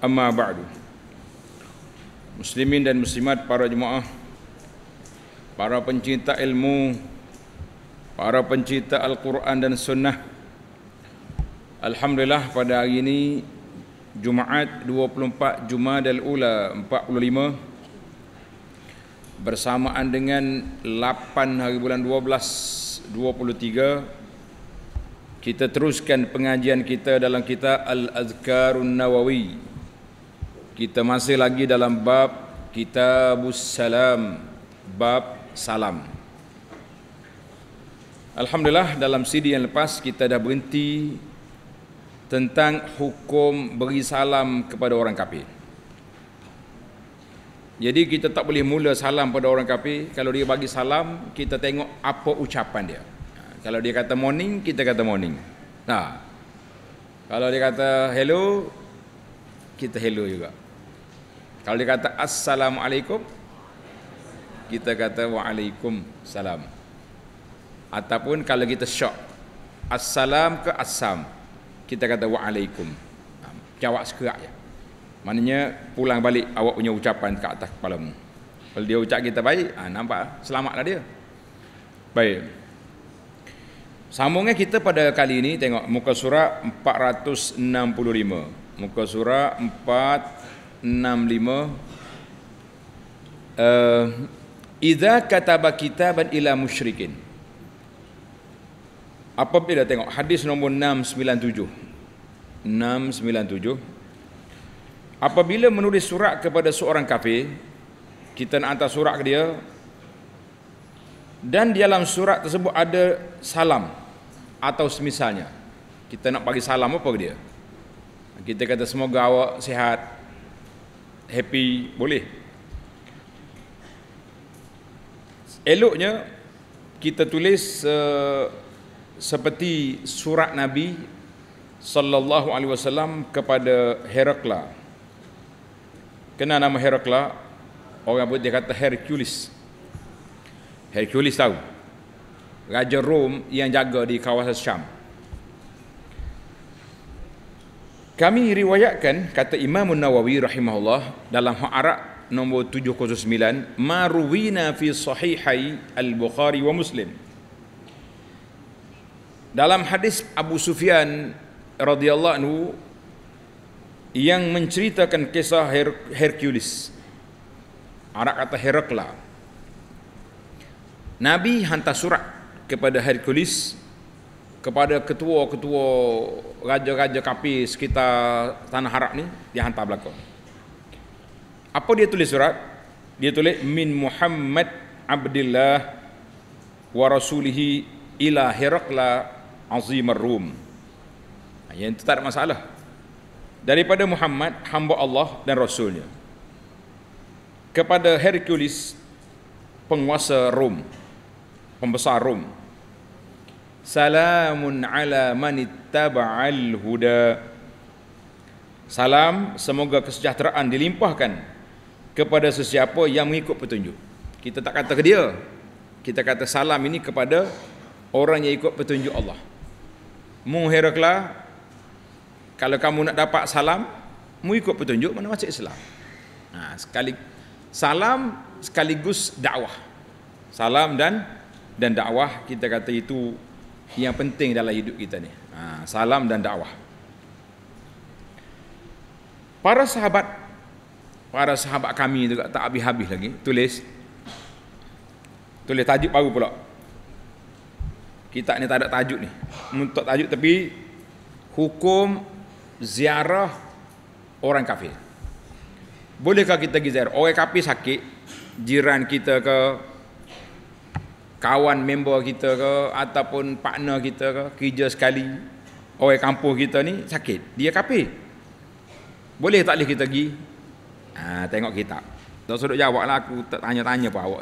amma ba'du muslimin dan muslimat para jemaah para pencinta ilmu para pencinta al-Quran dan sunnah alhamdulillah pada hari ini Jumaat 24 Jumaat al Ula 45 bersamaan dengan 8 hari bulan 12 23 kita teruskan pengajian kita dalam kitab Al-Azkarun Nawawi kita masih lagi dalam bab kitabus salam bab salam Alhamdulillah dalam CD yang lepas kita dah berhenti tentang hukum beri salam kepada orang kafir jadi kita tak boleh mula salam pada orang kafir kalau dia bagi salam kita tengok apa ucapan dia ha, kalau dia kata morning kita kata morning nah ha. kalau dia kata hello kita hello juga kalau dia kata Assalamualaikum Kita kata Waalaikumsalam Ataupun kalau kita syok Assalam ke Assam Kita kata Waalaikum Jawab sekerak ya. Maknanya pulang balik awak punya ucapan ke atas kepala mu Kalau dia ucap kita baik ha, Nampak ah, selamatlah dia Baik Sambungnya kita pada kali ini Tengok muka surat 465 Muka surat 465 65 uh, eh, Iza kataba kitaban ila musyrikin Apabila tengok hadis nombor 697 697 Apabila menulis surat kepada seorang kafir Kita nak hantar surat ke dia Dan di dalam surat tersebut ada salam Atau semisalnya Kita nak bagi salam apa ke dia kita kata semoga awak sihat happy boleh eloknya kita tulis uh, seperti surat nabi sallallahu alaihi wasallam kepada herakla kena nama herakla orang buat dia kata hercules hercules tahu raja rom yang jaga di kawasan syam Kami riwayatkan kata Imam Nawawi rahimahullah dalam Arab nombor 709 maruwina fi sahihai al-Bukhari wa Muslim. Dalam hadis Abu Sufyan radhiyallahu anhu yang menceritakan kisah Her- Hercules. arak kata Herakla. Nabi hantar surat kepada Hercules kepada ketua-ketua raja-raja kapi sekitar tanah harap ni dia hantar belakang apa dia tulis surat dia tulis min Muhammad Abdullah wa rasulihi ila Herakla Azim Ar-Rum ha, yang itu tak ada masalah daripada Muhammad hamba Allah dan rasulnya kepada Hercules penguasa Rom pembesar Rom Salamun ala man ittaba'al huda. Salam semoga kesejahteraan dilimpahkan kepada sesiapa yang mengikut petunjuk. Kita tak kata ke dia. Kita kata salam ini kepada orang yang ikut petunjuk Allah. Muheraklah, kalau kamu nak dapat salam mu ikut petunjuk mana masuk Islam. Nah, ha, sekali salam sekaligus dakwah. Salam dan dan dakwah kita kata itu yang penting dalam hidup kita ni. Ha, salam dan dakwah. Para sahabat para sahabat kami juga tak habis-habis lagi tulis tulis tajuk baru pula. Kita ni tak ada tajuk ni. Untuk tajuk tapi hukum ziarah orang kafir. Bolehkah kita pergi ziarah? Orang kafir sakit, jiran kita ke, kawan member kita ke ataupun partner kita ke kerja sekali orang kampung kita ni sakit dia kape boleh tak boleh kita pergi ha, tengok kita, tak suruh jawab lah aku tak tanya-tanya pun awak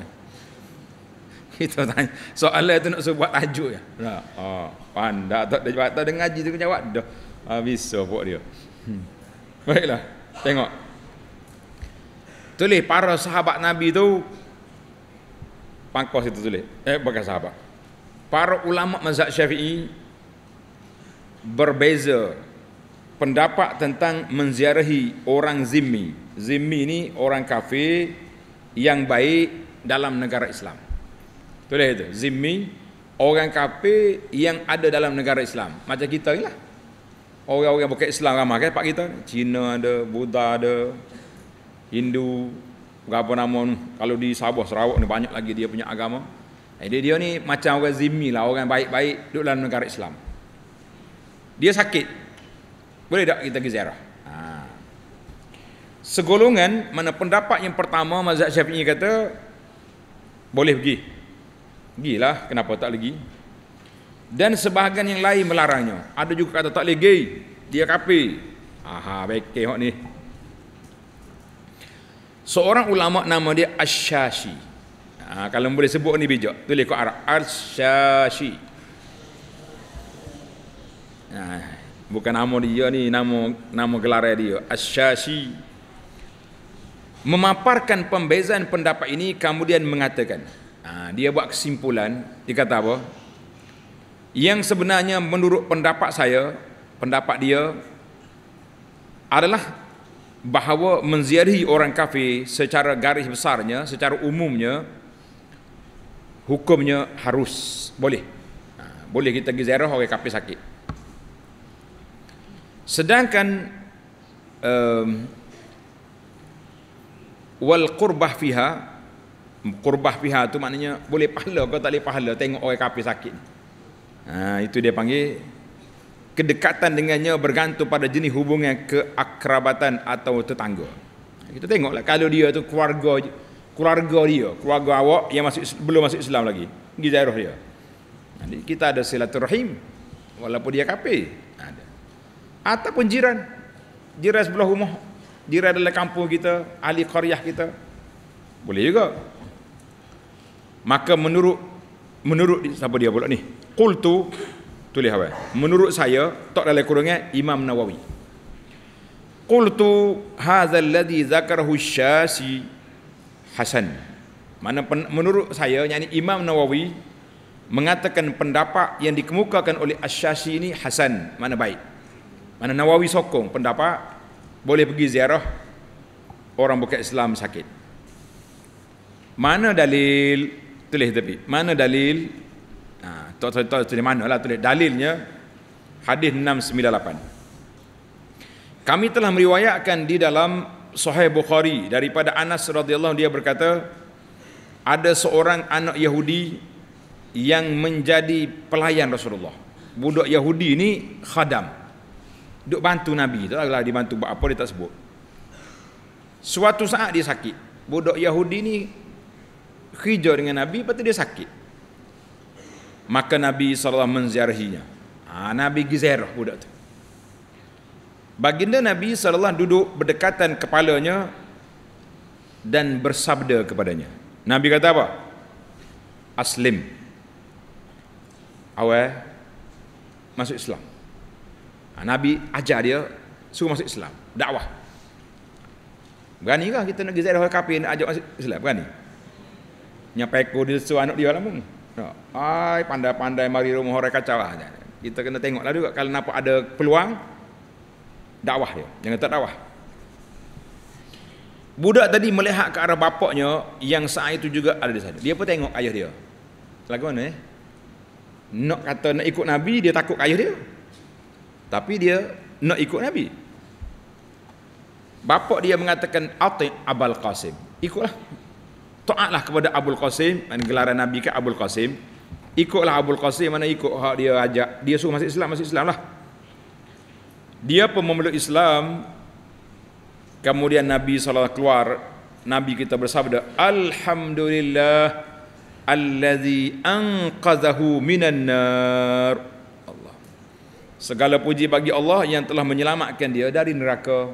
kita tanya soalan itu nak suruh buat tajuk ya lah, ha, oh, pandak tak ada jawab tak ada ngaji tu jawab dah habis buat dia hmm. baiklah tengok tulis para sahabat nabi tu pangkos itu tulis eh bekas sahabat para ulama mazhab syafi'i berbeza pendapat tentang menziarahi orang zimmi zimmi ini orang kafir yang baik dalam negara Islam tulis itu zimmi orang kafir yang ada dalam negara Islam macam kita ni lah, orang-orang bukan Islam ramai kan pak kita Cina ada Buddha ada Hindu berapa nama kalau di Sabah Sarawak ni banyak lagi dia punya agama jadi eh, dia ni macam orang zimmi lah orang baik-baik duduk dalam negara Islam dia sakit boleh tak kita pergi ziarah ha. segolongan mana pendapat yang pertama mazhab syafi'i kata boleh pergi gila kenapa tak lagi dan sebahagian yang lain melarangnya ada juga kata tak lagi dia kapi aha baik kehok ni seorang ulama nama dia asy Ha, kalau boleh sebut ni bijak. Tulis kat Arab asy Ha, bukan nama dia ni, nama nama gelar dia asy Memaparkan pembezaan pendapat ini kemudian mengatakan ha, dia buat kesimpulan dia kata apa? Yang sebenarnya menurut pendapat saya, pendapat dia adalah bahawa menziarahi orang kafir secara garis besarnya, secara umumnya hukumnya harus boleh. Ha, boleh kita pergi ziarah orang kafir sakit. Sedangkan um, wal qurbah fiha qurbah fiha tu maknanya boleh pahala kau tak boleh pahala tengok orang kafir sakit. Ha, itu dia panggil kedekatan dengannya bergantung pada jenis hubungan keakrabatan atau tetangga. Kita tengoklah kalau dia tu keluarga keluarga dia, keluarga awak yang masih belum masuk Islam lagi, pergi zairah dia. Jadi kita ada silaturahim walaupun dia kafir. Ada. Ataupun jiran. Jiran sebelah rumah, jiran dalam kampung kita, ahli qaryah kita. Boleh juga. Maka menurut menurut siapa dia pula ni? Qultu tulis apa menurut saya tak dalam kurungnya Imam Nawawi qultu hadzal ladzi zakarahu syasi hasan mana pen, menurut saya yakni Imam Nawawi mengatakan pendapat yang dikemukakan oleh asy ini hasan mana baik mana Nawawi sokong pendapat boleh pergi ziarah orang bukan Islam sakit mana dalil tulis tapi mana dalil Ha, tak tahu tahu dari mana lah tulis dalilnya hadis 698. Kami telah meriwayatkan di dalam Sahih Bukhari daripada Anas radhiyallahu dia berkata ada seorang anak Yahudi yang menjadi pelayan Rasulullah. Budak Yahudi ni khadam. Duk bantu Nabi tu lah dibantu buat apa dia tak sebut. Suatu saat dia sakit. Budak Yahudi ni hijau dengan Nabi, lepas dia sakit maka Nabi SAW menziarahinya ha, Nabi Gizairah budak tu baginda Nabi SAW duduk berdekatan kepalanya dan bersabda kepadanya Nabi kata apa? Aslim awal masuk Islam ha, Nabi ajar dia suruh masuk Islam dakwah Beranikah kita nak gizat orang kapi nak ajak masuk Islam? Berani? Nyapai kau dia anak dia lah pun. Ai pandai-pandai mari rumah orang kacau aja. Lah. Kita kena tengoklah juga kalau nampak ada peluang dakwah dia. Jangan tak dakwah. Budak tadi melihat ke arah bapaknya yang saat itu juga ada di sana. Dia pun tengok ayah dia. Lagu mana eh? Nak kata nak ikut Nabi, dia takut ayah dia. Tapi dia nak ikut Nabi. Bapak dia mengatakan, Atik Abal Qasim. Ikutlah, taatlah kepada Abdul Qasim dan gelaran Nabi ke Abdul Qasim ikutlah Abdul Qasim mana ikut hak dia ajak dia suruh masuk Islam masuk Islam lah dia pemeluk Islam kemudian Nabi SAW keluar Nabi kita bersabda Alhamdulillah Alladhi anqazahu minan nar Allah Segala puji bagi Allah yang telah menyelamatkan dia dari neraka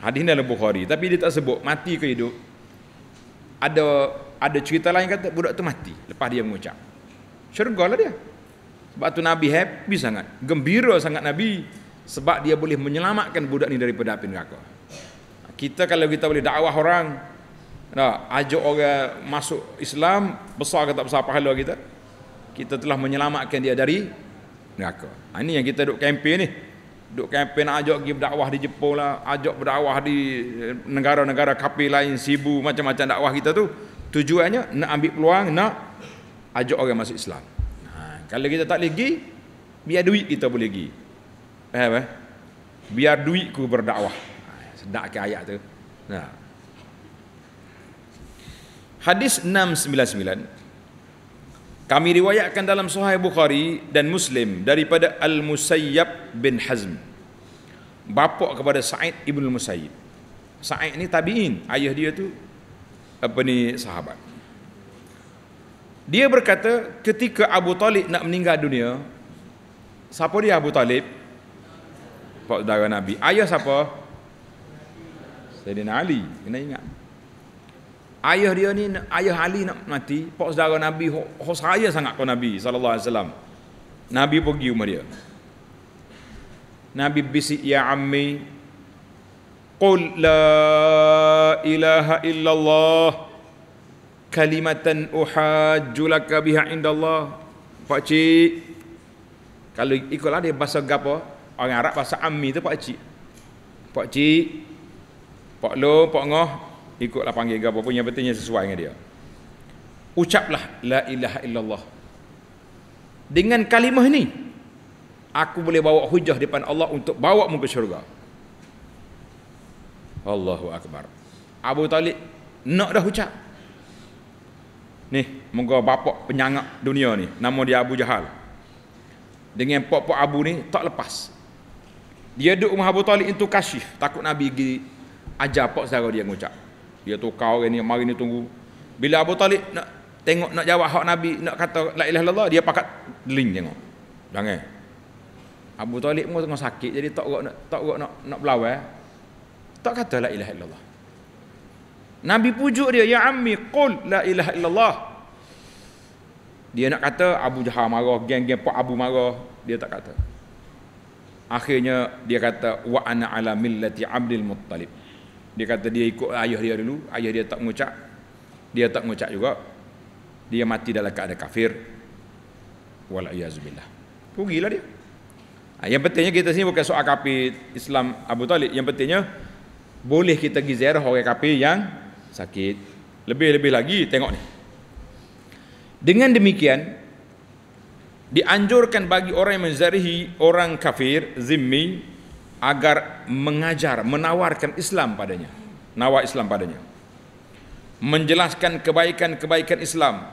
Hadis dalam Bukhari Tapi dia tak sebut mati ke hidup ada ada cerita lain kata budak tu mati lepas dia mengucap syurga lah dia sebab tu Nabi happy sangat gembira sangat Nabi sebab dia boleh menyelamatkan budak ni daripada api neraka kita kalau kita boleh dakwah orang dah ajak orang masuk Islam besar kata besar pahala kita kita telah menyelamatkan dia dari neraka ha, ini yang kita duk kempen ni duk kempen ajak pergi berdakwah di Jepun lah, ajak berdakwah di eh, negara-negara kapi lain, Sibu, macam-macam dakwah kita tu. Tujuannya nak ambil peluang, nak ajak orang masuk Islam. Ha, kalau kita tak boleh pergi, biar duit kita boleh pergi. Faham eh? Biar duitku berdakwah. Ha, sedap ke ayat tu. Nah. Ha. Hadis 699, kami riwayatkan dalam Sahih Bukhari dan Muslim daripada Al Musayyab bin Hazm. Bapa kepada Sa'id ibn Al Musayyib. Sa'id ni tabi'in, ayah dia tu apa ni sahabat. Dia berkata ketika Abu Talib nak meninggal dunia, siapa dia Abu Talib? Pak darah Nabi. Ayah siapa? Sayyidina Ali. Kena ingat. Ayah dia ni ayah Ali nak mati, pak saudara Nabi, hok saya sangat kau Nabi sallallahu alaihi wasallam. Nabi pergi rumah dia. Nabi bisik ya ammi qul la ilaha illallah kalimatan uhajjulaka biha indallah. Pak cik kalau ikutlah dia bahasa gapo? Orang Arab bahasa ammi tu pak cik. Pak cik. Pak lo, pak ngoh, ikutlah panggil apa pun yang pentingnya sesuai dengan dia ucaplah la ilaha illallah dengan kalimah ini aku boleh bawa hujah depan Allah untuk bawa muka syurga Allahu Akbar Abu Talib nak dah ucap ni moga bapak penyangak dunia ni nama dia Abu Jahal dengan pok pok Abu ni tak lepas dia duduk rumah Abu Talib itu kasih takut Nabi pergi ajar pok saudara dia ucap dia tukar orang ni mari ni tunggu bila Abu Talib nak tengok nak jawab hak Nabi nak kata la ilaha illallah dia pakat link tengok jangan Abu Talib pun tengah sakit jadi tak nak tak nak nak, nak berlawan eh. tak kata la ilaha illallah Nabi pujuk dia ya ammi qul la ilaha illallah dia nak kata Abu Jahal marah geng-geng Pak Abu marah dia tak kata akhirnya dia kata wa ana ala millati abdil muttalib dia kata dia ikut ayah dia dulu, ayah dia tak mengucap. Dia tak mengucap juga. Dia mati dalam keadaan kafir. Walayyazubillah. Pergilah dia. Ha, yang pentingnya kita sini bukan soal kapi Islam Abu Talib. Yang pentingnya, boleh kita pergi ziarah orang kapi yang sakit. Lebih-lebih lagi, tengok ni. Dengan demikian, dianjurkan bagi orang yang menzarihi orang kafir, zimmi, agar mengajar, menawarkan Islam padanya, nawar Islam padanya, menjelaskan kebaikan-kebaikan Islam,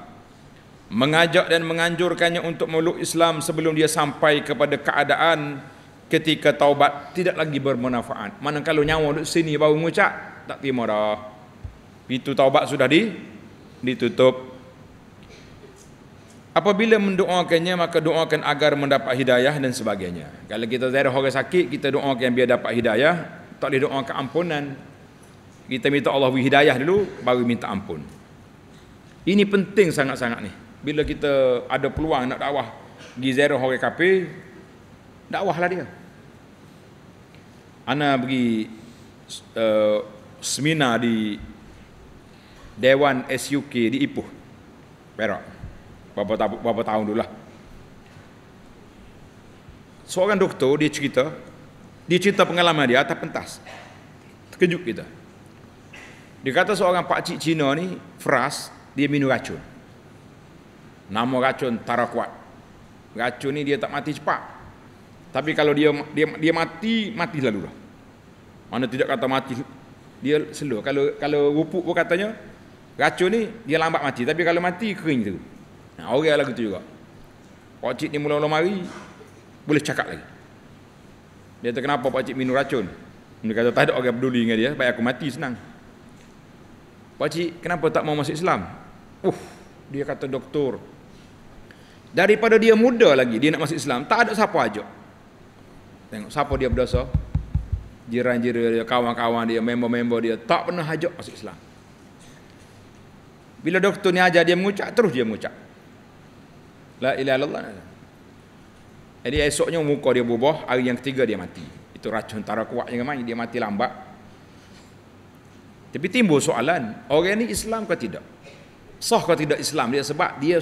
mengajak dan menganjurkannya untuk meluk Islam sebelum dia sampai kepada keadaan ketika taubat tidak lagi bermanfaat. Mana kalau nyawa duduk sini bau mengucap, tak timorah, dah. Pintu taubat sudah di ditutup. Apabila mendoakannya maka doakan agar mendapat hidayah dan sebagainya. Kalau kita zahir orang sakit kita doakan biar dapat hidayah, tak boleh doa keampunan. Kita minta Allah beri hidayah dulu baru minta ampun. Ini penting sangat-sangat ni. Bila kita ada peluang nak dakwah di zahir orang kafir, dakwahlah dia. Ana pergi uh, eh, seminar di Dewan SUK di Ipoh. Perak berapa, tahun dulu lah. Seorang doktor dia cerita, dia cerita pengalaman dia atas pentas. Terkejut kita. Dia kata seorang pak cik Cina ni fras dia minum racun. Nama racun Tarakuat. Racun ni dia tak mati cepat. Tapi kalau dia dia dia mati mati lalu lah. Mana tidak kata mati dia slow. Kalau kalau rupuk pun katanya racun ni dia lambat mati tapi kalau mati kering tu. Nah, ha, oranglah gitu juga. Pak cik ni mula-mula mari boleh cakap lagi. Dia kata kenapa pak cik minum racun? Dia kata tak ada orang peduli dengan dia, baik aku mati senang. Pak cik, kenapa tak mau masuk Islam? Uh, dia kata doktor. Daripada dia muda lagi dia nak masuk Islam, tak ada siapa ajak. Tengok siapa dia berdosa? Jiran-jiran dia, kawan-kawan dia, member-member dia tak pernah ajak masuk Islam. Bila doktor ni ajar dia mengucap terus dia mengucap. La ilaha illallah. Jadi esoknya muka dia berubah, hari yang ketiga dia mati. Itu racun tara kuat yang main, dia mati lambat. Tapi timbul soalan, orang ini Islam ke tidak? Sah ke tidak Islam? Dia sebab dia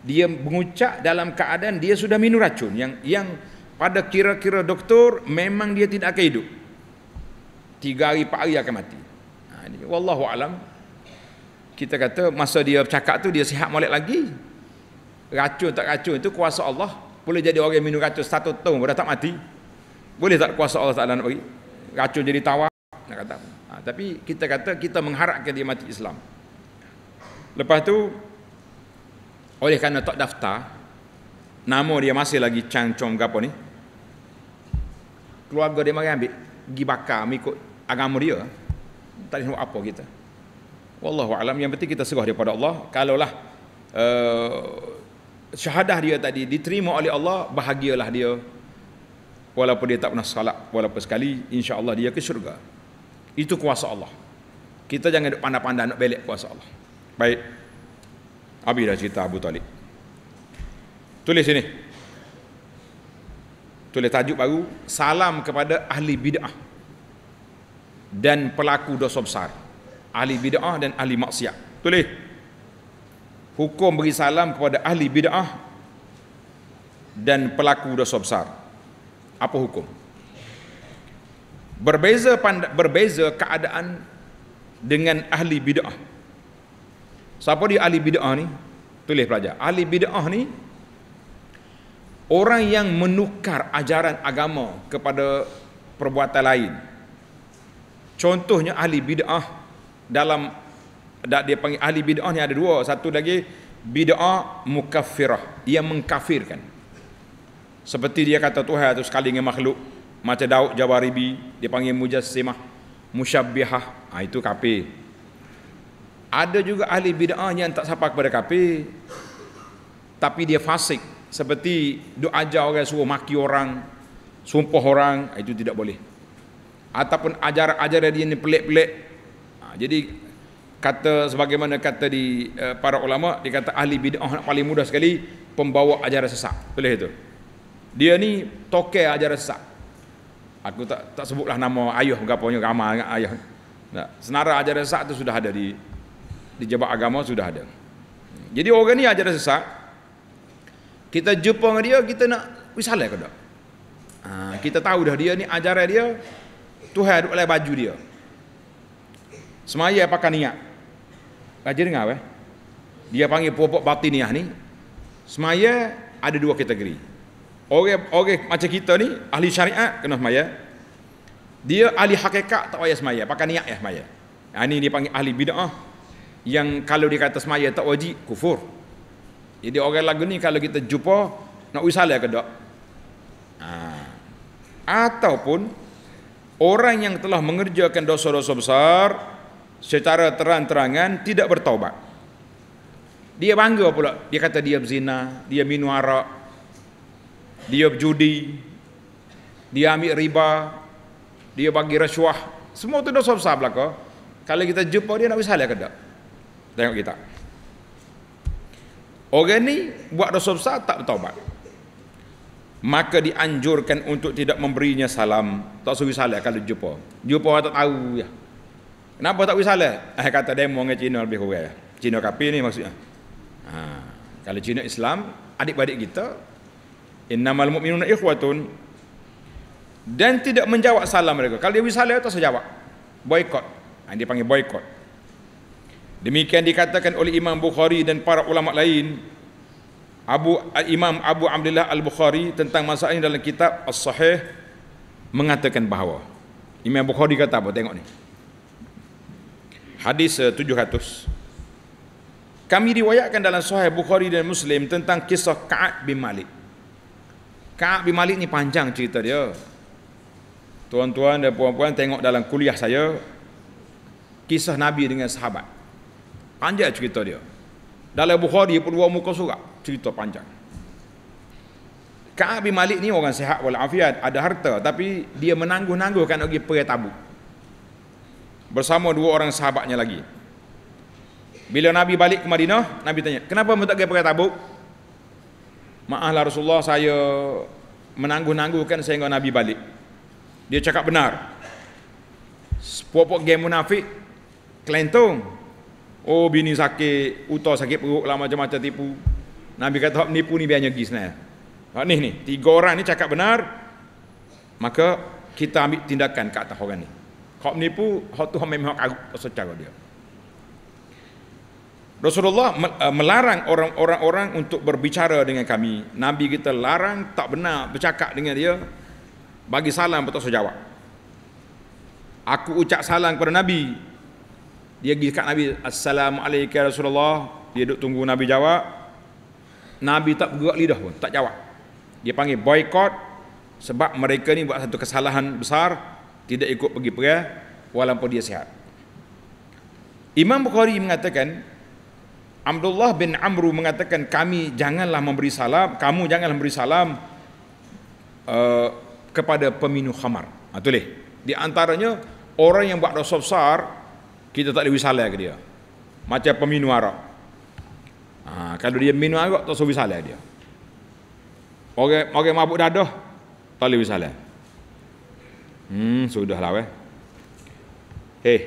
dia mengucap dalam keadaan dia sudah minum racun yang yang pada kira-kira doktor memang dia tidak akan hidup. Tiga hari, empat hari akan mati. Ha, ini, Wallahu alam. Kita kata masa dia cakap tu dia sihat molek lagi racun tak racun itu kuasa Allah boleh jadi orang minum racun satu tahun sudah tak mati boleh tak kuasa Allah Taala nak bagi racun jadi tawar nak kata ha, tapi kita kata kita mengharapkan dia mati Islam lepas tu oleh kerana tak daftar nama dia masih lagi Chang Chong gapo ni keluarga dia mari ambil gi bakar mengikut agama dia tak tahu apa kita wallahu alam yang penting kita serah dia pada Allah kalaulah uh, syahadah dia tadi diterima oleh Allah bahagialah dia walaupun dia tak pernah salat walaupun sekali insya Allah dia ke syurga itu kuasa Allah kita jangan duk pandai-pandai nak belek kuasa Allah baik Abi dah cerita Abu Talib tulis sini tulis tajuk baru salam kepada ahli bid'ah dan pelaku dosa besar ahli bid'ah dan ahli maksiat tulis hukum beri salam kepada ahli bid'ah dan pelaku dosa besar. Apa hukum? Berbeza berbeza keadaan dengan ahli bid'ah. Siapa dia ahli bid'ah ni? Tulis pelajar. Ahli bid'ah ni orang yang menukar ajaran agama kepada perbuatan lain. Contohnya ahli bid'ah dalam dak dia panggil ahli bid'ah ni ada dua. Satu lagi bid'ah mukaffirah, ia mengkafirkan. Seperti dia kata Tuhan itu sekali dengan makhluk macam Daud Jawaribi, dia panggil mujassimah, musyabbihah. Ha, itu kafir. Ada juga ahli bid'ah yang tak sapa kepada kafir tapi dia fasik seperti duk ajar orang suruh maki orang, sumpah orang, ha, itu tidak boleh. Ataupun ajar-ajar dia ni pelik-pelik. Ha, jadi kata sebagaimana kata di uh, para ulama dikata ahli bidah nak paling mudah sekali pembawa ajaran sesat boleh itu dia ni tokek ajaran sesat aku tak tak sebutlah nama ayah gapanya ramah dengan ayah nah, senara ajaran sesat tu sudah ada di di jabat agama sudah ada jadi orang ni ajaran sesat kita jumpa dengan dia kita nak wisalah ke tak ha, kita tahu dah dia ni ajaran dia Tuhan duduk oleh baju dia Semaya pakai niat Raja dengar apa? Eh? Dia panggil popok puak batiniah ni. Semaya ada dua kategori. Orang-orang macam kita ni, ahli syariat kena semaya. Dia ahli hakikat tak payah semaya. Pakai niat ya semaya. Ha, ini dia panggil ahli bid'ah. Yang kalau dia kata semaya tak wajib, kufur. Jadi orang lagu ni kalau kita jumpa, nak usahlah ke tak? Ha. Ataupun, orang yang telah mengerjakan dosa-dosa besar, secara terang-terangan tidak bertaubat. Dia bangga pula. Dia kata dia berzina, dia minum arak, dia berjudi, dia ambil riba, dia bagi rasuah. Semua itu dosa besar belaka. Kalau kita jumpa dia nak bersalah ke tak? Tengok kita. Orang ni buat dosa besar tak bertaubat. Maka dianjurkan untuk tidak memberinya salam. Tak suruh salah kalau jumpa. Jumpa orang tak tahu. Ya. Kenapa tak boleh salat? Ah, kata demo dengan Cina lebih kurang. Cina kapi ni maksudnya. Ha. Kalau Cina Islam, adik-adik kita, innamal mu'minuna ikhwatun, dan tidak menjawab salam mereka. Kalau dia boleh salat, tak saya jawab. Boykot. Ha, dia panggil boykot. Demikian dikatakan oleh Imam Bukhari dan para ulama lain, Abu Imam Abu Abdullah Al-Bukhari tentang masalah ini dalam kitab As-Sahih mengatakan bahawa Imam Bukhari kata apa tengok ni hadis 700 eh, kami riwayatkan dalam sahih Bukhari dan Muslim tentang kisah Ka'ab bin Malik Ka'ab bin Malik ni panjang cerita dia tuan-tuan dan puan-puan tengok dalam kuliah saya kisah Nabi dengan sahabat panjang cerita dia dalam Bukhari pun dua muka surat cerita panjang Ka'ab bin Malik ni orang sihat walafiat ada harta tapi dia menangguh nangguhkan lagi pergi perai tabuk bersama dua orang sahabatnya lagi. Bila Nabi balik ke Madinah, Nabi tanya, "Kenapa kamu tak pakai Tabuk?" "Maaflah Rasulullah, saya menangguh-nangguhkan sehingga Nabi balik." Dia cakap benar. Sepopok game munafik kelentong. Oh bini sakit, utah sakit perut lama macam-macam tipu. Nabi kata hak menipu ni biar nyegi sebenarnya. ni ni, tiga orang ni cakap benar. Maka kita ambil tindakan ke atas orang ni. Hak ni pun hak tu hak memang karut secara dia. Rasulullah eh, melarang orang-orang untuk berbicara dengan kami. Nabi kita larang tak benar bercakap dengan dia. Bagi salam atau sejawab. Aku ucap salam kepada Nabi. Dia pergi kat Nabi. Assalamualaikum ya Rasulullah. Dia duduk tunggu Nabi jawab. Nabi tak bergerak lidah pun. Tak jawab. Dia panggil boycott Sebab mereka ni buat satu kesalahan besar tidak ikut pergi perang walaupun dia sihat Imam Bukhari mengatakan Abdullah bin Amru mengatakan kami janganlah memberi salam kamu janganlah memberi salam uh, kepada peminu khamar ha, tulis di antaranya orang yang buat dosa besar kita tak boleh salam ke dia macam peminu arak ha, kalau dia minum arak tak boleh salam dia orang, orang mabuk dadah tak boleh salam Hmm, sudahlah weh. Hey.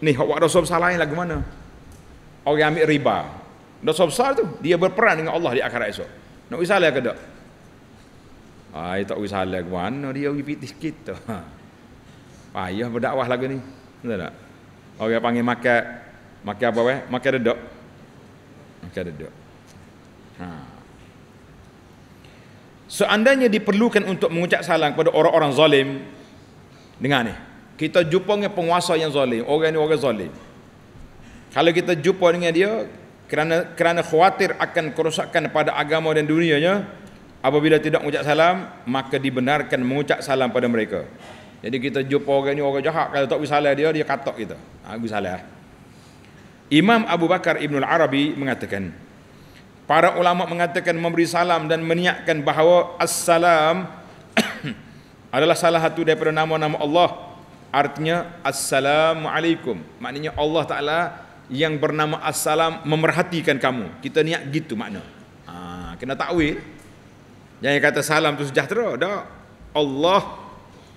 Ni hak dosa besar lain lagu mana? Orang ambil riba. Dosa besar tu dia berperan dengan Allah di akhirat esok. Nak no, wisalah ke tak? Ai ah, tak wisalah ke mana dia pergi pitis kita. Ha. Payah berdakwah lagi ni. Betul tak? Orang panggil makan makan apa weh? Makan dedok Makan dedok Ha. Seandainya diperlukan untuk mengucap salam kepada orang-orang zalim Dengar ni Kita jumpa dengan penguasa yang zalim Orang ni orang zalim Kalau kita jumpa dengan dia Kerana kerana khawatir akan kerosakan pada agama dan dunianya Apabila tidak mengucap salam Maka dibenarkan mengucap salam pada mereka Jadi kita jumpa orang ni orang jahat Kalau tak boleh salam dia, dia katok kita Aku ha, Imam Abu Bakar Ibn Al-Arabi Mengatakan Para ulama mengatakan memberi salam dan meniakkan bahawa assalam adalah salah satu daripada nama-nama Allah. Artinya assalamualaikum. Maknanya Allah Taala yang bernama assalam memerhatikan kamu. Kita niat gitu makna. Ha, kena takwil. Jangan kata salam tu sejahtera. Dah. Allah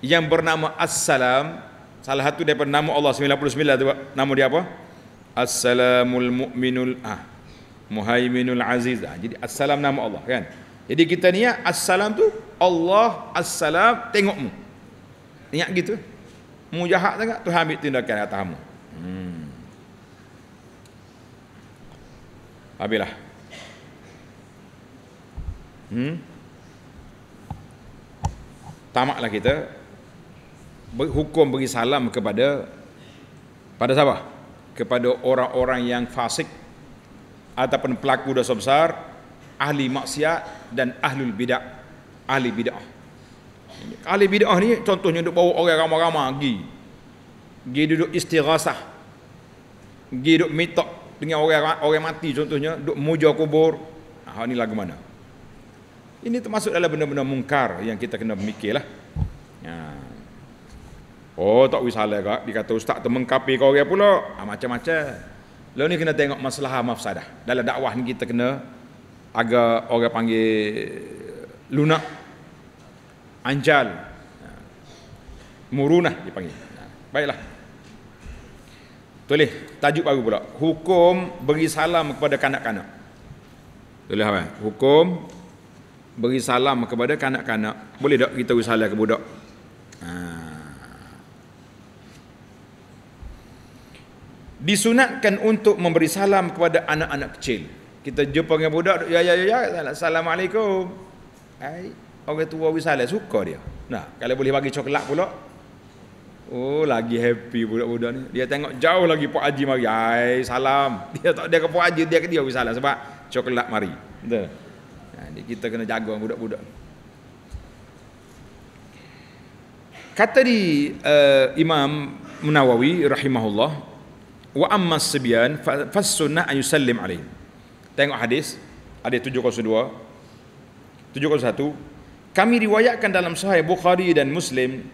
yang bernama assalam salah satu daripada nama Allah 99 tu nama dia apa? Assalamul mu'minul ah Muhaiminul Aziz. Ha, jadi assalam nama Allah kan. Jadi kita niat assalam tu Allah assalam tengokmu. Niat gitu. Mu jahat sangat Tuhan ambil tindakan atas kamu. Hmm. Habislah. Hmm. Tamaklah kita hukum bagi salam kepada pada siapa? Kepada orang-orang yang fasik ataupun pelaku dosa besar, ahli maksiat dan ahlul bidah. Ahli bidah. Ahli bidah ni contohnya duk bawa orang ramai-ramai pergi. Pergi duduk istighasah. Pergi duduk minta dengan orang orang mati contohnya duk muja kubur. Ha ni lagu mana? Ini termasuk dalam benda-benda mungkar yang kita kena fikirlah. Ha. Oh tak wisalah kak dikata ustaz tu mengkapi kau orang pula. Ha, macam-macam. Lalu ni kena tengok masalah mafsadah. Dalam dakwah ni kita kena agak orang panggil lunak. Anjal. Murunah dipanggil. Baiklah. Tulis tajuk baru pula. Hukum beri salam kepada kanak-kanak. Tulis apa? Hukum beri salam kepada kanak-kanak. Boleh tak kita beri salam ke budak? Haa. disunatkan untuk memberi salam kepada anak-anak kecil. Kita jumpa dengan budak, ya ya ya, ya. assalamualaikum. Hai, orang tua wis salam suka dia. Nah, kalau boleh bagi coklat pula. Oh, lagi happy budak-budak ni. Dia tengok jauh lagi Pak Haji mari. Hai, salam. Dia tak dia ke Pak Haji, dia ke dia wis salam sebab coklat mari. Betul. Nah, ini kita kena jaga budak-budak. Kata di uh, Imam Munawawi rahimahullah wa amma sibyan fas sunnah an yusallim alaihim tengok hadis hadis 702 701 kami riwayatkan dalam sahih bukhari dan muslim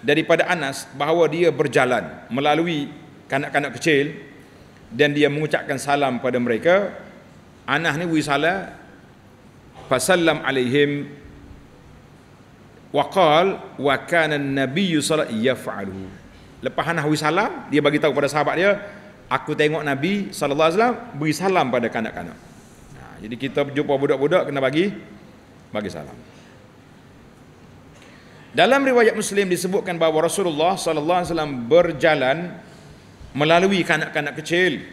daripada Anas bahawa dia berjalan melalui kanak-kanak kecil dan dia mengucapkan salam pada mereka Anas ni wisala fasallam alaihim wa qala wa kana an-nabiy sallallahu Lepas Hana hui salam, dia bagi tahu kepada sahabat dia, aku tengok Nabi sallallahu alaihi wasallam beri salam pada kanak-kanak. Nah, ha, jadi kita jumpa budak-budak kena bagi bagi salam. Dalam riwayat Muslim disebutkan bahawa Rasulullah sallallahu alaihi wasallam berjalan melalui kanak-kanak kecil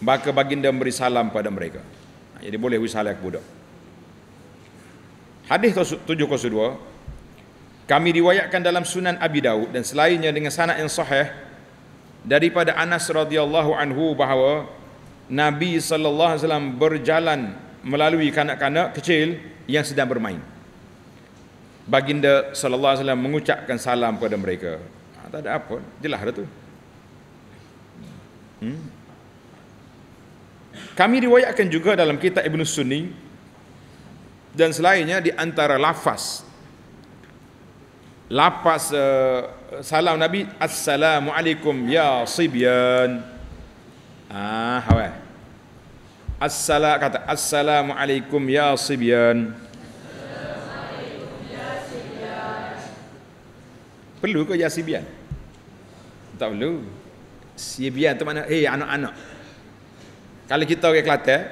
maka baginda memberi salam pada mereka. Ha, jadi boleh wisalah budak. Hadis 702 kami riwayatkan dalam Sunan Abi Dawud dan selainnya dengan sanad yang sahih daripada Anas radhiyallahu anhu bahawa Nabi sallallahu alaihi wasallam berjalan melalui kanak-kanak kecil yang sedang bermain. Baginda sallallahu alaihi wasallam mengucapkan salam kepada mereka. Ha, tak ada apa, jelas dah tu. Hmm? Kami riwayatkan juga dalam kitab ibnu Sunni dan selainnya di antara lafaz lapas uh, salam Nabi Assalamualaikum ya Sibyan ah hawa Assalam kata Assalamualaikum ya Sibyan Perlu ke ya Sibyan? Tak perlu Sibyan tu mana? Eh hey, anak-anak Kalau kita ke Kelantan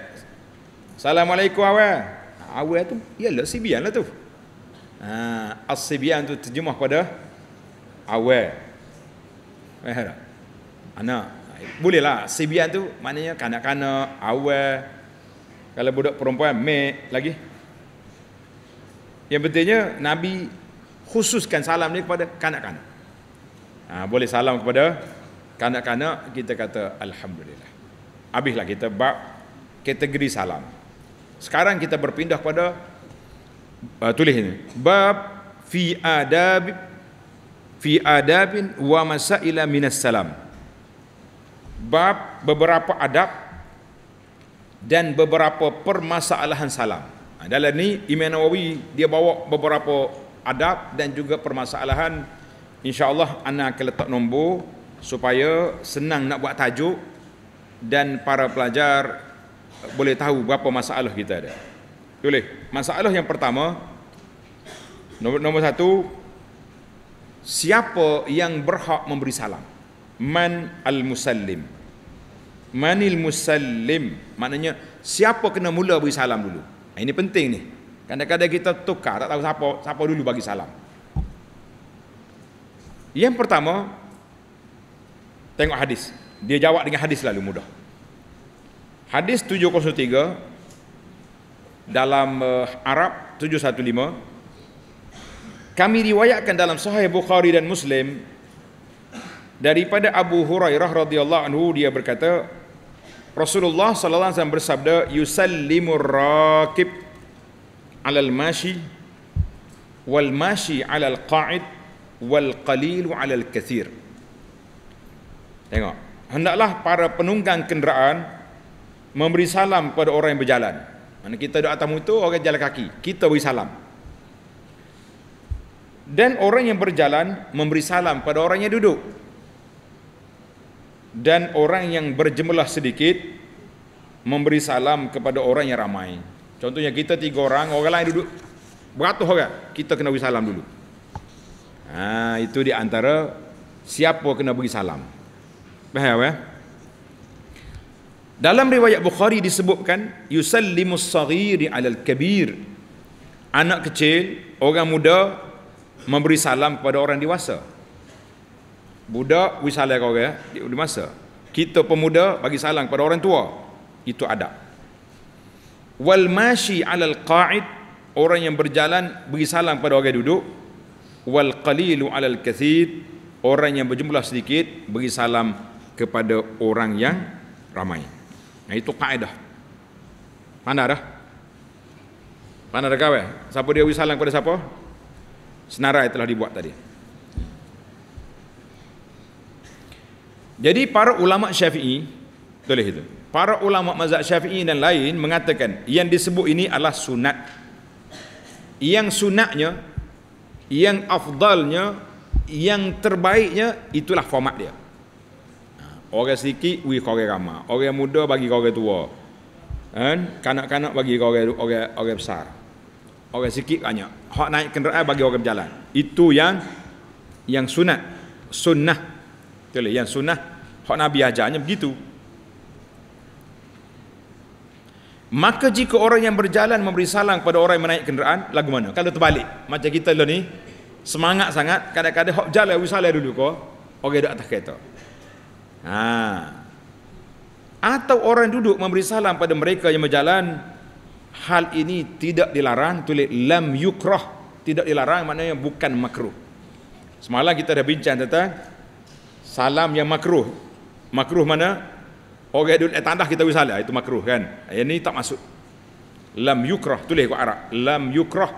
Assalamualaikum awe, awe tu Yalah Sibyan lah tu as ha, asibian tu terjemah kepada awal faham eh, tak anak boleh lah asibian tu maknanya kanak-kanak awal kalau budak perempuan me lagi yang pentingnya nabi khususkan salam ni kepada kanak-kanak uh, boleh salam kepada kanak-kanak kita kata alhamdulillah habislah kita bab kategori salam sekarang kita berpindah kepada uh, ini bab fi adab fi adabin wa masaila minas salam bab beberapa adab dan beberapa permasalahan salam adalah ah, ni Imam Nawawi dia bawa beberapa adab dan juga permasalahan insyaallah ana akan letak nombor supaya senang nak buat tajuk dan para pelajar boleh tahu berapa masalah kita ada. Boleh. Masalah yang pertama nombor, nombor satu siapa yang berhak memberi salam? Man al-musallim. Manil musallim. Maknanya siapa kena mula beri salam dulu? Ah, ini penting ni. Kadang-kadang kita tukar tak tahu siapa siapa dulu bagi salam. Yang pertama tengok hadis. Dia jawab dengan hadis lalu mudah. Hadis 703 dalam eh, Arab 715 kami riwayatkan dalam sahih Bukhari dan Muslim daripada Abu Hurairah radhiyallahu anhu dia berkata Rasulullah sallallahu alaihi wasallam bersabda Yusallimu raqib alal mashi wal mashi alal qa'id wal qalil qalilu alal kathir Tengok hendaklah para penunggang kenderaan memberi salam kepada orang yang berjalan mana kita duduk atas itu, orang jalan kaki. Kita beri salam. Dan orang yang berjalan memberi salam pada orang yang duduk. Dan orang yang berjemlah sedikit memberi salam kepada orang yang ramai. Contohnya kita tiga orang, orang lain duduk. Beratus orang, kita kena beri salam dulu. Ha, itu di antara siapa kena beri salam. Faham ya? Dalam riwayat Bukhari disebutkan yusallimu saghiri alal kabir. Anak kecil, orang muda memberi salam kepada orang dewasa. Budak wis salam kau ya, di masa. Kita pemuda bagi salam kepada orang tua. Itu adab. Wal mashi alal qa'id, orang yang berjalan beri salam kepada orang yang duduk. Wal qalilu alal kathir, orang yang berjumlah sedikit beri salam kepada orang yang ramai. Nah itu kaedah. Mana dah? Mana dah kawan? Siapa dia wisalan kepada siapa? Senarai telah dibuat tadi. Jadi para ulama syafi'i tulis itu. Para ulama mazhab syafi'i dan lain mengatakan yang disebut ini adalah sunat. Yang sunatnya, yang afdalnya, yang terbaiknya itulah format dia. Orang sikit wi orang ramah. Orang muda bagi orang tua. Kan? Kanak-kanak bagi kore orang orang besar. Orang sikit banyak. Hak naik kenderaan bagi orang berjalan. Itu yang yang sunat. Sunnah. Tulis yang sunnah. Hak Nabi ajarnya begitu. Maka jika orang yang berjalan memberi salam kepada orang yang menaik kenderaan, lagu mana? Kalau terbalik, macam kita dulu lah ni, semangat sangat, kadang-kadang hak jalan wisala dulu ko, orang okay, atas kereta. Ha. Atau orang duduk memberi salam pada mereka yang berjalan Hal ini tidak dilarang Tulis lam yukrah Tidak dilarang maknanya bukan makruh Semalam kita dah bincang tentang Salam yang makruh Makruh mana? Orang duduk eh, tandas kita beri salam Itu makruh kan? Yang ini tak masuk Lam yukrah Tulis ke Arab Lam yukrah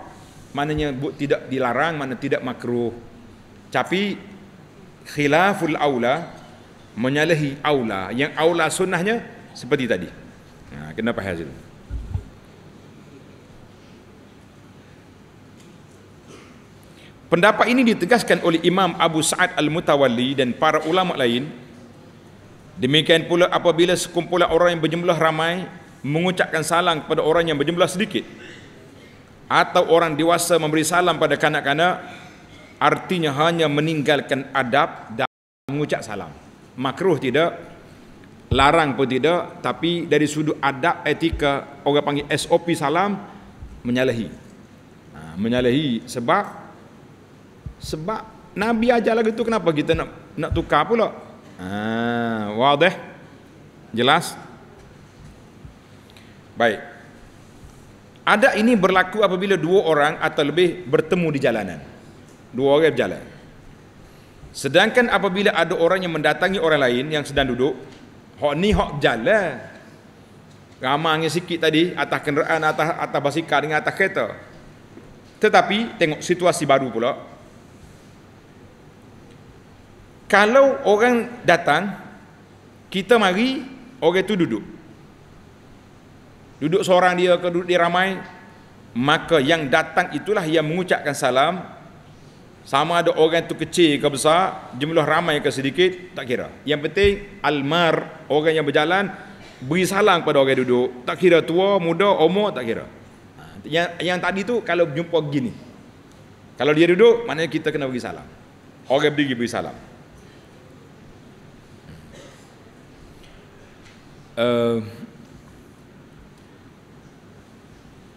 Maknanya bu, tidak dilarang Maknanya tidak makruh Tapi Khilaful aula menyalahi aula yang aula sunnahnya seperti tadi ha, kenapa hasil Pendapat ini ditegaskan oleh Imam Abu Sa'ad Al-Mutawalli dan para ulama lain. Demikian pula apabila sekumpulan orang yang berjumlah ramai mengucapkan salam kepada orang yang berjumlah sedikit atau orang dewasa memberi salam pada kanak-kanak artinya hanya meninggalkan adab dan mengucap salam makruh tidak larang pun tidak tapi dari sudut adab etika orang panggil SOP salam menyalahi ha, menyalahi sebab sebab Nabi ajar lagi tu kenapa kita nak nak tukar pula ha, wadah jelas baik ada ini berlaku apabila dua orang atau lebih bertemu di jalanan dua orang berjalan Sedangkan apabila ada orang yang mendatangi orang lain yang sedang duduk, hok ni hok jalan. Ramangnya sikit tadi atas kenderaan atas atas basikal dengan atas kereta. Tetapi tengok situasi baru pula. Kalau orang datang, kita mari, orang itu duduk. Duduk seorang dia ke duduk di ramai, maka yang datang itulah yang mengucapkan salam sama ada orang tu kecil ke besar jumlah ramai ke sedikit tak kira yang penting almar orang yang berjalan beri salam kepada orang yang duduk tak kira tua muda umur tak kira ha, yang yang tadi tu kalau jumpa gini kalau dia duduk maknanya kita kena beri salam orang berdiri beri salam uh,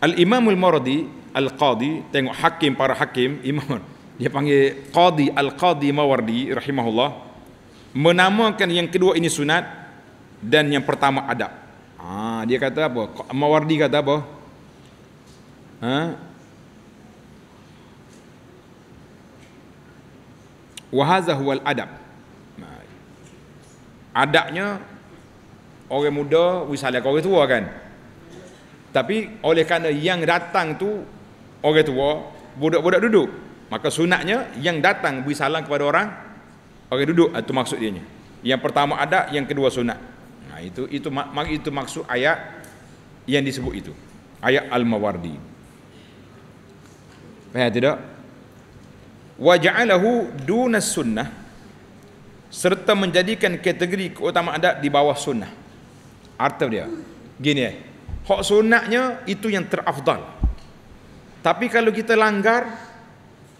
al-imamul mardi al-qadi tengok hakim para hakim imam dia panggil qadi al qadi mawardi rahimahullah menamakan yang kedua ini sunat dan yang pertama adab ha, dia kata apa mawardi kata apa ha? wahaza huwa adab adabnya orang muda wisalah orang tua kan tapi oleh kerana yang datang tu orang tua budak-budak duduk Maka sunatnya yang datang beri salam kepada orang orang duduk itu ah, maksud dia Yang pertama ada, yang kedua sunat. Nah itu itu mak itu maksud ayat yang disebut itu. Ayat Al-Mawardi. Faham tidak? Wa ja'alahu duna sunnah serta menjadikan kategori utama ada di bawah sunnah. Arti dia. Gini eh. Hak sunatnya itu yang terafdal. Tapi kalau kita langgar,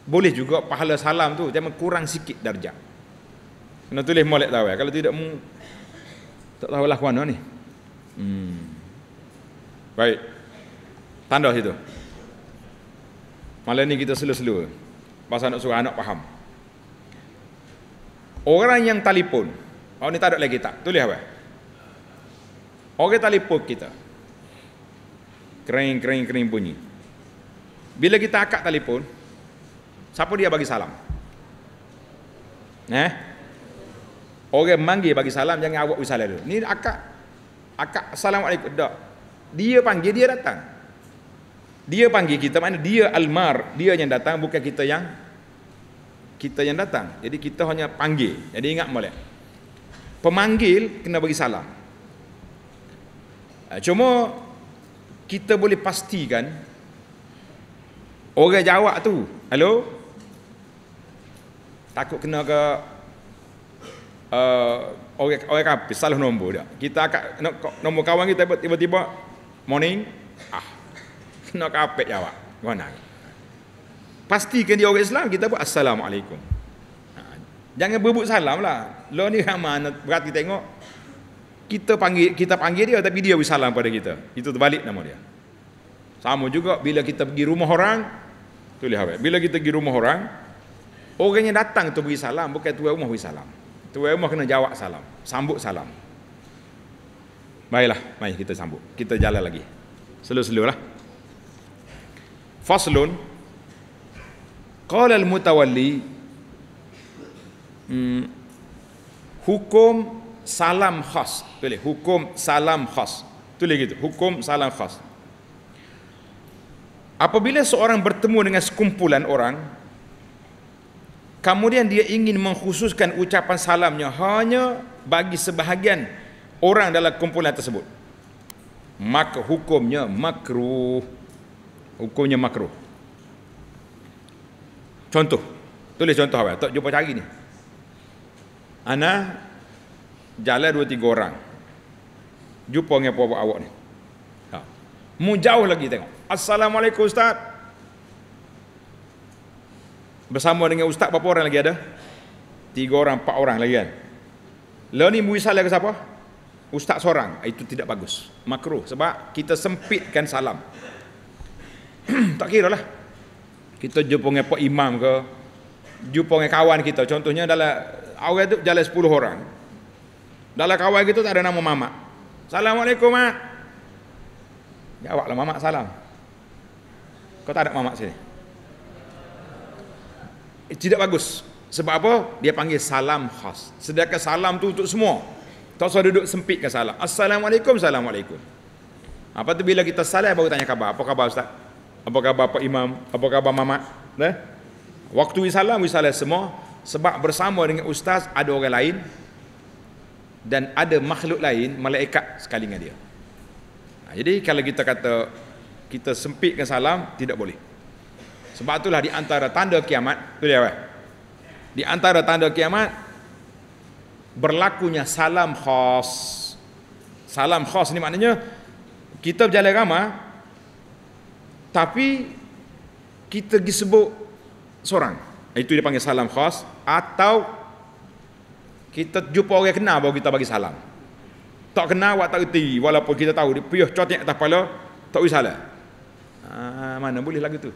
boleh juga pahala salam tu cuma kurang sikit darjah. kena tulis molek tahu ya. Eh. kalau tidak mu tak tahu lah mana eh, ni hmm. baik tanda situ malam ni kita selu-selu pasal nak suruh anak faham orang yang telefon oh ni tak ada lagi tak tulis apa eh? orang telefon kita kering kering kering bunyi bila kita akak telefon Siapa dia bagi salam? Eh? Orang manggil bagi salam jangan awak pergi dulu. Ni akak akak assalamualaikum dak. Dia panggil dia datang. Dia panggil kita mana dia almar, dia yang datang bukan kita yang kita yang datang. Jadi kita hanya panggil. Jadi ingat molek. Pemanggil kena bagi salam. Eh, cuma kita boleh pastikan orang jawab tu, hello, takut kena ke uh, orang orang apa salah nombor dia. Kita nak nombor kawan kita tiba-tiba morning ah kena kapet jawab. Mana? Pastikan dia orang Islam kita buat assalamualaikum. Ha, jangan berbuat salam lah. Lo ni ramai berarti tengok kita panggil kita panggil dia tapi dia bersalam pada kita. Itu terbalik nama dia. Sama juga bila kita pergi rumah orang tu lihat. Bila kita pergi rumah orang Orang yang datang tu beri salam bukan tuan rumah beri salam. Tuan rumah kena jawab salam, sambut salam. Baiklah, mari kita sambut. Kita jalan lagi. Selur-selurlah. Faslun qala al-mutawalli hmm, hukum salam khas. Tulis hukum salam khas. Tulis gitu, hukum salam khas. Apabila seorang bertemu dengan sekumpulan orang, Kemudian dia ingin mengkhususkan ucapan salamnya hanya bagi sebahagian orang dalam kumpulan tersebut. Maka hukumnya makruh. Hukumnya makruh. Contoh. Tulis contoh apa? Tak jumpa cari ni. Ana jalan dua tiga orang. Jumpa dengan puan-puan awak ni. Ha. Mu jauh lagi tengok. Assalamualaikum Ustaz. Bersama dengan ustaz berapa orang lagi ada? Tiga orang, empat orang lagi kan? Learning muisal ke siapa? Ustaz seorang. Ah, itu tidak bagus. Makruh. Sebab kita sempitkan salam. tak kira lah. Kita jumpa dengan Pak Imam ke. Jumpa dengan kawan kita. Contohnya dalam awal itu jalan sepuluh orang. Dalam kawan kita tak ada nama mamak. Assalamualaikum mak. Jawablah mamak salam. Kau tak ada mamak sini tidak bagus. Sebab apa? Dia panggil salam khas. Sedangkan salam tu untuk semua. Tak usah duduk sempit ke salam. Assalamualaikum, Assalamualaikum. Apa tu bila kita salam baru tanya khabar. Apa khabar Ustaz? Apa khabar Pak Imam? Apa khabar Mamat? Eh? Waktu we salam, we salam semua. Sebab bersama dengan Ustaz ada orang lain. Dan ada makhluk lain, malaikat sekali dengan dia. Jadi kalau kita kata kita sempitkan salam, tidak boleh. Sebab itulah di antara tanda kiamat, tu dia. Di antara tanda kiamat berlakunya salam khas. Salam khas ni maknanya kita berjalan ramai tapi kita disebut seorang. Itu dia panggil salam khas atau kita jumpa orang yang kenal baru kita bagi salam. Tak kenal awak tak reti walaupun kita tahu dia piuh cotek atas kepala tak usah lah. mana boleh lagu tu?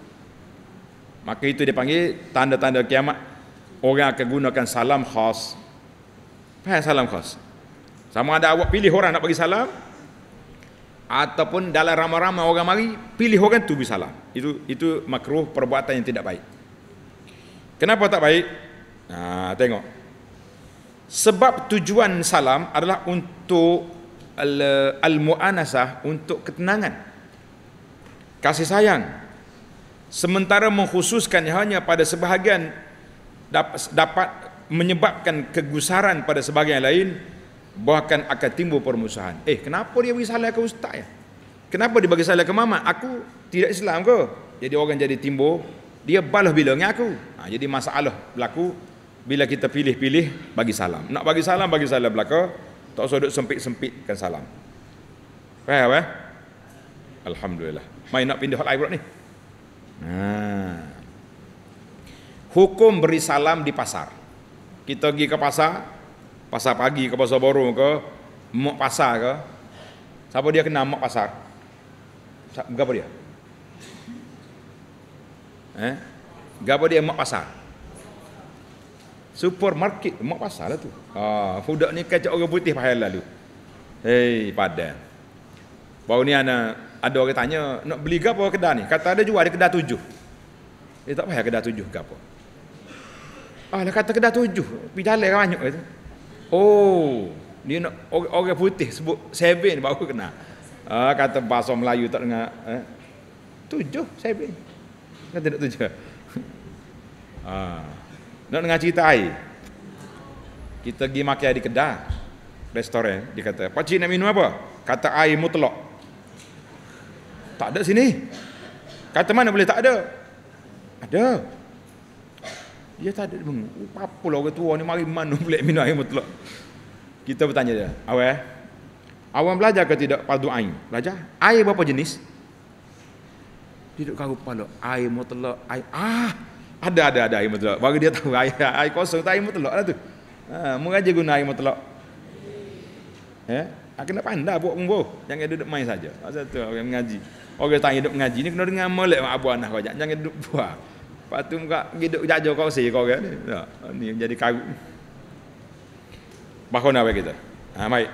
Maka itu dia panggil tanda-tanda kiamat. Orang akan gunakan salam khas. Apa salam khas? Sama ada awak pilih orang nak bagi salam. Ataupun dalam ramai-ramai orang mari, pilih orang tu bagi salam. Itu itu makruh perbuatan yang tidak baik. Kenapa tak baik? Nah, tengok. Sebab tujuan salam adalah untuk al-mu'anasah, untuk ketenangan. Kasih sayang, sementara mengkhususkan hanya pada sebahagian dapat menyebabkan kegusaran pada sebahagian lain bahkan akan timbul permusuhan eh kenapa dia bagi salah ke ustaz ya kenapa dia bagi salah ke mamak aku tidak islam ke jadi orang jadi timbul dia balas bila dengan aku ha, jadi masalah berlaku bila kita pilih-pilih bagi salam nak bagi salam bagi salam belaka tak usah duduk sempit-sempitkan salam faham eh alhamdulillah Main nak pindah hal ni Nah. Hukum beri salam di pasar. Kita pergi ke pasar, pasar pagi ke pasar baru ke, mak pasar ke. Siapa dia kenal mak pasar? Siapa dia? Eh? Gapa dia mak pasar? Supermarket mak pasar lah tu. Ah, budak ni kacau orang putih pahal lalu. Hei, padan. Baru ni anak ada orang tanya nak beli gapo kedai ni kata ada jual ada kedai tujuh dia eh, tak payah kedai tujuh gapo ah dia lah, kata kedai tujuh pi jalan kan banyak kata. oh dia nak orang, orang putih sebut seven baru kena ah kata bahasa Melayu tak dengar eh? tujuh seven kata nak tujuh ah nak dengar cerita air kita pergi makan di kedai restoran dia kata pak cik nak minum apa kata air mutlak tak ada sini. Kata mana boleh tak ada? Ada. Dia tak ada. Oh, apa pula orang tua ni mari mana boleh minum air mutlak. Kita bertanya dia. Awal eh? Awan belajar ke tidak padu air? Belajar. Air berapa jenis? Tidak kau pala. Air mutlak. Air. Ah. Ada, ada, ada air mutlak. Baru dia tahu air, air kosong. Tak air mutlak lah tu. Ha, ah, mengajar guna air mutlak. Eh? Ha, kena pandai buat pembuh. Jangan duduk main saja. Pasal tu orang mengaji. Orang tanya duduk mengaji ni kena dengar molek mak abuan nak Jangan duduk buah. Lepas tu muka hidup jajah kau si kau ni. Ya, ni jadi karut. Bahkan apa lah kita? Ha, baik.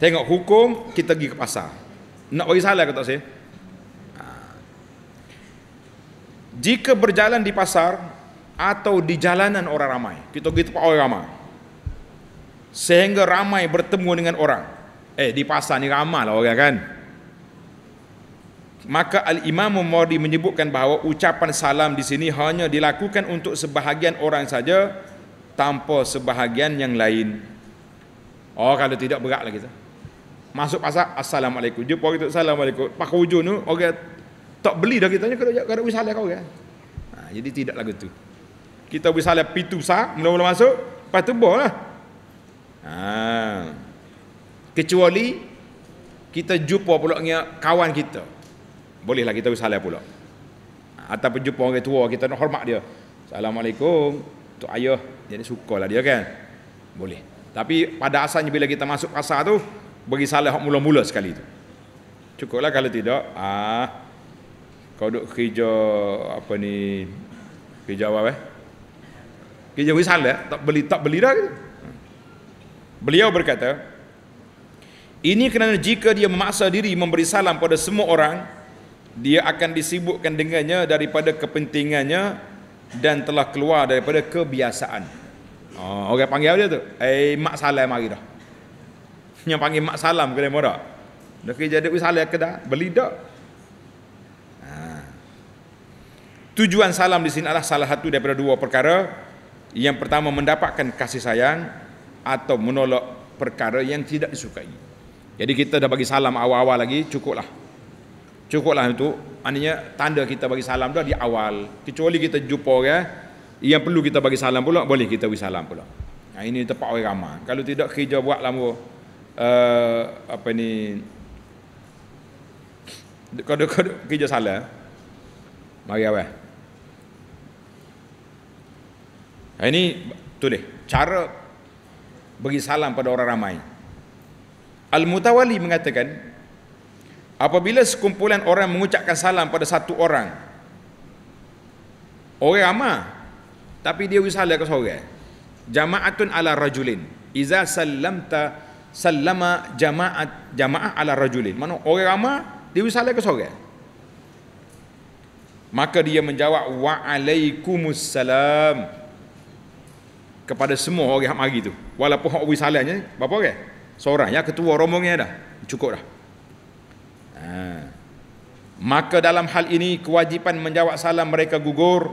Tengok hukum, kita pergi ke pasar. Nak bagi salah ke tak si? Ha. Jika berjalan di pasar, atau di jalanan orang ramai. Kita pergi tempat orang ramai. Sehingga ramai bertemu dengan orang. Eh, di pasar ni ramai lah orang kan? maka al-Imam Mawardi menyebutkan bahawa ucapan salam di sini hanya dilakukan untuk sebahagian orang saja tanpa sebahagian yang lain. Oh kalau tidak beratlah kita. Masuk pasar assalamualaikum. Jumpa kita assalamualaikum. Pak hujung tu orang okay, tak beli dah kita kalau kalau kau salah kau kan. Ha, jadi tidak lagi tu. Kita boleh salah pintu besar, mula-mula masuk, lepas tu bolehlah. Ha. Kecuali kita jumpa pula kawan kita. Bolehlah kita salam pula. Ataupun jumpa orang tua kita nak hormat dia. Assalamualaikum. Tok ayah. Jadi sukalah dia kan. Boleh. Tapi pada asalnya bila kita masuk pasar tu bagi salah hak mula-mula sekali tu. Cukuplah kalau tidak ah kau duk kerja apa ni kerja apa eh? Kerja wisal eh? tak beli tak beli dah. Beliau berkata, ini kerana jika dia memaksa diri memberi salam pada semua orang, dia akan disibukkan dengannya daripada kepentingannya dan telah keluar daripada kebiasaan. Oh, orang panggil dia tu? Eh, mak salam mari dah. Yang panggil mak salam kena mora. Dah kerja dia pergi salam ke Beli dah. Ha. Tujuan salam di sini adalah salah satu daripada dua perkara. Yang pertama mendapatkan kasih sayang atau menolak perkara yang tidak disukai. Jadi kita dah bagi salam awal-awal lagi, cukuplah cukuplah itu maknanya tanda kita bagi salam dah di awal kecuali kita jumpa orang ya. yang perlu kita bagi salam pula boleh kita bagi salam pula nah, ha, ini tempat orang ramai kalau tidak kerja buat lama uh, apa ni kada-kada kerja salah mari awal nah, ha, ini tulis cara bagi salam pada orang ramai Al-Mutawali mengatakan Apabila sekumpulan orang mengucapkan salam pada satu orang. Orang ramai. Tapi dia wisala ke seorang. Jama'atun ala rajulin. Iza sallamta salama jama'at jama'ah ala rajulin. Mana orang ramai dia wisala ke seorang. Maka dia menjawab waalaikumussalam kepada semua orang hak mari tu. Walaupun hak wisalanya berapa orang? Seorang ya ketua rombongnya dah. Cukup dah. Ha. Maka dalam hal ini kewajipan menjawab salam mereka gugur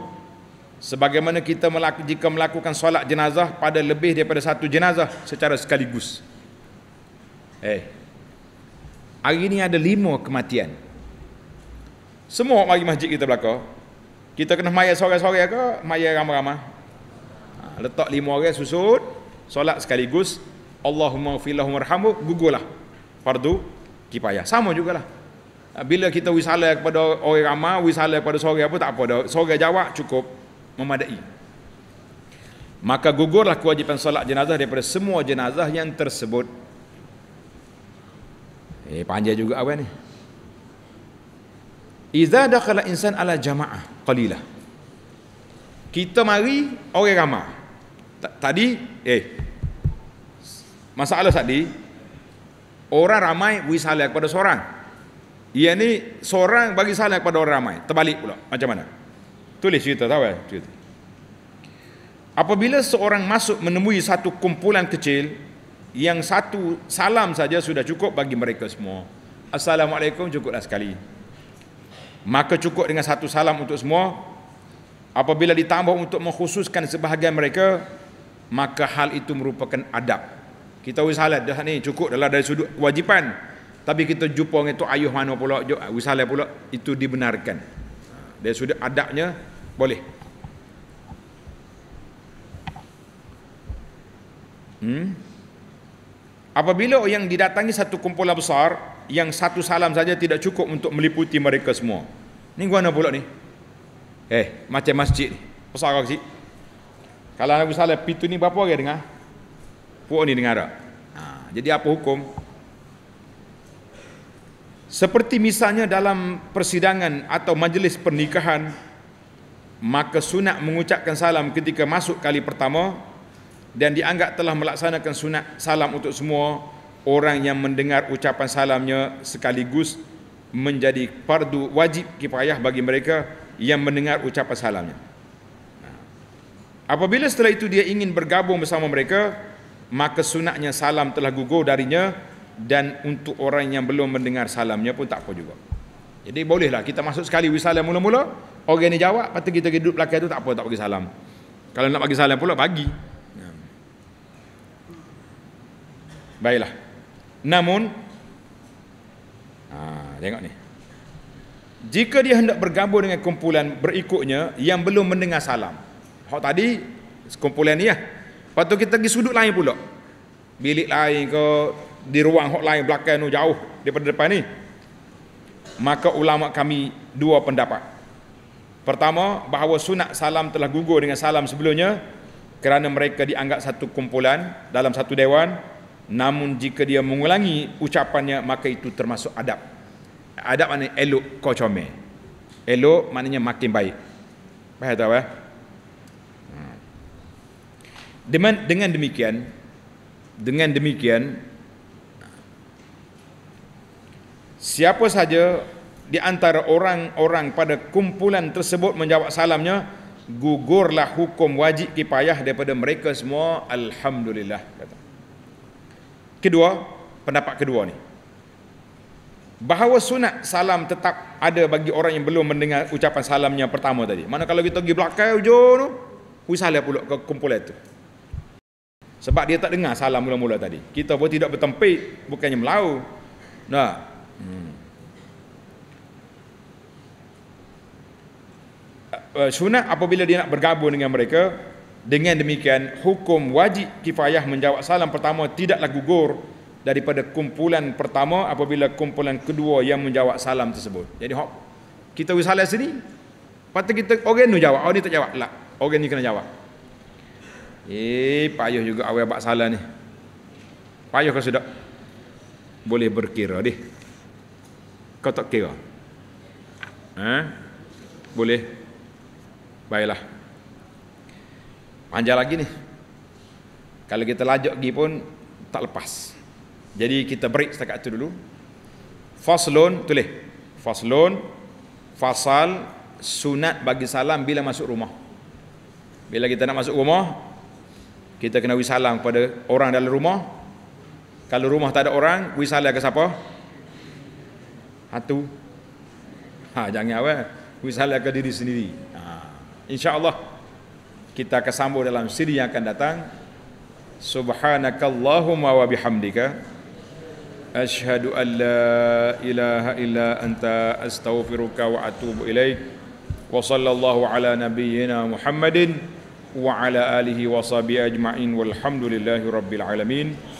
sebagaimana kita melaku, jika melakukan solat jenazah pada lebih daripada satu jenazah secara sekaligus. Eh. Hari ini ada lima kematian. Semua mari masjid kita belaka. Kita kena mayat sore-sore ke? Mayat ramah-ramah. Ha, letak lima orang susut. Solat sekaligus. Allahumma filahumma rahamu. Gugulah. Fardu kipayah. Sama jugalah. Ah, bila kita wisala kepada orang ramai, wisala kepada seorang apa tak apa dah. Seorang jawab cukup memadai. Maka gugurlah kewajipan solat jenazah daripada semua jenazah yang tersebut. Eh panjang juga awal ni. Iza dakhala insan ala jama'ah qalilah. Kita mari orang ramai. Tadi eh masalah tadi orang ramai wisala kepada seorang. Ia ni seorang bagi salam kepada orang ramai. Terbalik pula. Macam mana? Tulis cerita tahu eh? Cerita. Apabila seorang masuk menemui satu kumpulan kecil, yang satu salam saja sudah cukup bagi mereka semua. Assalamualaikum cukuplah sekali. Maka cukup dengan satu salam untuk semua. Apabila ditambah untuk mengkhususkan sebahagian mereka, maka hal itu merupakan adab. Kita wis salat dah ni cukup adalah dari sudut kewajipan. Tapi kita jumpa dengan tu ayuh mana pula, wisala pula, itu dibenarkan. Dari sudut adabnya, boleh. Hmm? Apabila yang didatangi satu kumpulan besar, yang satu salam saja tidak cukup untuk meliputi mereka semua. Ni mana pula ni. Eh, macam masjid. ni. Besar kau kecil. Kalau Nabi Salam, pintu ni berapa orang dengar? Puan ni dengar tak? Ha, jadi apa Hukum. Seperti misalnya dalam persidangan atau majlis pernikahan maka sunat mengucapkan salam ketika masuk kali pertama dan dianggap telah melaksanakan sunat salam untuk semua orang yang mendengar ucapan salamnya sekaligus menjadi pardu wajib kipayah bagi mereka yang mendengar ucapan salamnya. Apabila setelah itu dia ingin bergabung bersama mereka, maka sunatnya salam telah gugur darinya dan untuk orang yang belum mendengar salamnya pun tak apa juga. Jadi bolehlah kita masuk sekali wi salam mula-mula, orang ni jawab, patut kita duduk belakang tu tak apa tak bagi salam. Kalau nak bagi salam pula bagi. Ya. Baiklah. Namun ha, tengok ni. Jika dia hendak bergabung dengan kumpulan berikutnya yang belum mendengar salam. Hak tadi kumpulan ni lah. Ya. Patut kita pergi sudut lain pula. Bilik lain ke di ruang hok lain belakang tu jauh daripada depan ni maka ulama kami dua pendapat pertama bahawa sunat salam telah gugur dengan salam sebelumnya kerana mereka dianggap satu kumpulan dalam satu dewan namun jika dia mengulangi ucapannya maka itu termasuk adab adab maknanya elok kau comel elok maknanya makin baik faham tak apa hmm. dengan demikian dengan demikian Siapa saja di antara orang-orang pada kumpulan tersebut menjawab salamnya, gugurlah hukum wajib kipayah daripada mereka semua. Alhamdulillah. Kata. Kedua, pendapat kedua ni. Bahawa sunat salam tetap ada bagi orang yang belum mendengar ucapan salamnya pertama tadi. Mana kalau kita pergi belakang hujung tu, pergi salam pula ke kumpulan tu. Sebab dia tak dengar salam mula-mula tadi. Kita pun tidak bertempik, bukannya melau. Nah, Hmm. Uh, Sunat apabila dia nak bergabung dengan mereka dengan demikian hukum wajib kifayah menjawab salam pertama tidaklah gugur daripada kumpulan pertama apabila kumpulan kedua yang menjawab salam tersebut. Jadi kita wis salam sini patut kita orang tu jawab, orang ni tak jawab. Lah, orang ni kena jawab. Eh, payah juga awal bab salam ni. Payah ke sudah? Boleh berkira deh kau tak kira ha? boleh baiklah panjang lagi ni kalau kita lajak pergi pun tak lepas jadi kita break setakat tu dulu Faslon, tulis Faslon, fasal sunat bagi salam bila masuk rumah bila kita nak masuk rumah kita kena wisalam kepada orang dalam rumah kalau rumah tak ada orang wisalam ke siapa? hatu ha jangan apa wisalahkan diri sendiri ha insyaallah kita akan sambung dalam siri yang akan datang subhanakallahumma wa bihamdika asyhadu an la ilaha illa anta astaghfiruka wa atubu ilaik wa sallallahu ala nabiyyina muhammadin وعلى اله وصحبه اجمعين والحمد لله رب العالمين